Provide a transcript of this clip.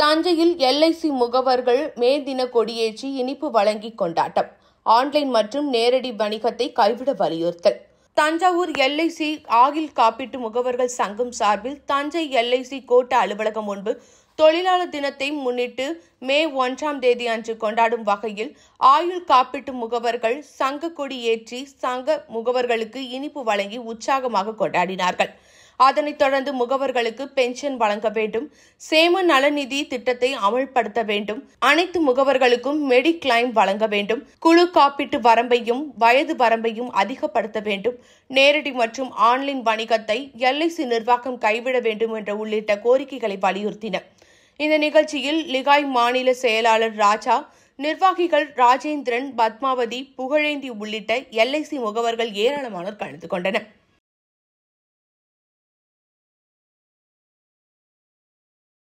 தஞ்சையில் எல்ஐசி முகவர்கள் மே தின கொடியேற்றி இனிப்பு வழங்கி கொண்டாட்டம் ஆன்லைன் மற்றும் நேரடி வணிகத்தை கைவிட வலியுறுத்தல் தஞ்சாவூர் எல்ஐசி ஆகில் காப்பீட்டு முகவர்கள் சங்கம் சார்பில் தஞ்சை எல்ஐசி கோட்ட அலுவலகம் முன்பு தொழிலாளர் தினத்தை முன்னிட்டு மே ஒன்றாம் தேதி அன்று கொண்டாடும் வகையில் ஆயுள் காப்பீட்டு முகவர்கள் சங்க கொடி ஏற்றி சங்க முகவர்களுக்கு இனிப்பு வழங்கி உற்சாகமாக கொண்டாடினார்கள் அதனைத் தொடர்ந்து முகவர்களுக்கு பென்ஷன் வழங்க வேண்டும் சேம நலநிதி திட்டத்தை அமல்படுத்த வேண்டும் அனைத்து முகவர்களுக்கும் மெடிக்ளைம் வழங்க வேண்டும் குழு காப்பீட்டு வரம்பையும் வயது வரம்பையும் அதிகப்படுத்த வேண்டும் நேரடி மற்றும் ஆன்லைன் வணிகத்தை எல்ஐசி நிர்வாகம் கைவிட வேண்டும் என்ற உள்ளிட்ட கோரிக்கைகளை வலியுறுத்தின இந்த நிகழ்ச்சியில் லிகாய் மாநில செயலாளர் ராஜா நிர்வாகிகள் ராஜேந்திரன் பத்மாவதி புகழேந்தி உள்ளிட்ட எல்ஐசி முகவர்கள் ஏராளமானோர் கலந்து கொண்டனர்